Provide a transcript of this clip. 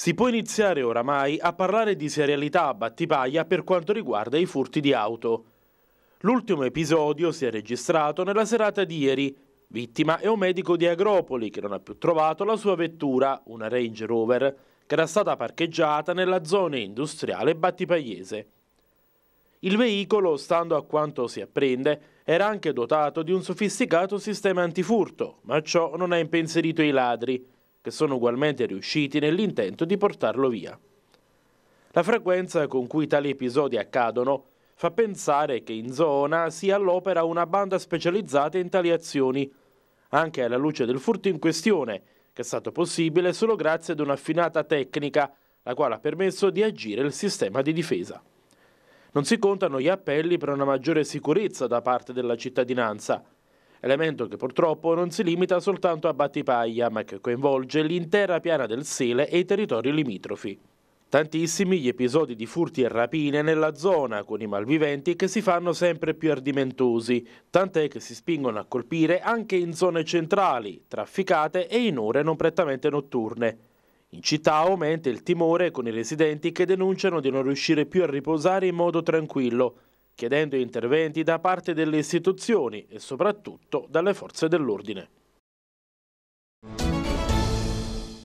Si può iniziare oramai a parlare di serialità a Battipaglia per quanto riguarda i furti di auto. L'ultimo episodio si è registrato nella serata di ieri. Vittima è un medico di Agropoli che non ha più trovato la sua vettura, una Range Rover, che era stata parcheggiata nella zona industriale battipagliese. Il veicolo, stando a quanto si apprende, era anche dotato di un sofisticato sistema antifurto, ma ciò non ha impensierito i ladri che sono ugualmente riusciti nell'intento di portarlo via. La frequenza con cui tali episodi accadono fa pensare che in zona sia all'opera una banda specializzata in tali azioni, anche alla luce del furto in questione, che è stato possibile solo grazie ad un'affinata tecnica, la quale ha permesso di agire il sistema di difesa. Non si contano gli appelli per una maggiore sicurezza da parte della cittadinanza, elemento che purtroppo non si limita soltanto a Battipaglia, ma che coinvolge l'intera piana del Sele e i territori limitrofi. Tantissimi gli episodi di furti e rapine nella zona, con i malviventi che si fanno sempre più ardimentosi, tant'è che si spingono a colpire anche in zone centrali, trafficate e in ore non prettamente notturne. In città aumenta il timore con i residenti che denunciano di non riuscire più a riposare in modo tranquillo, chiedendo interventi da parte delle istituzioni e soprattutto dalle forze dell'ordine.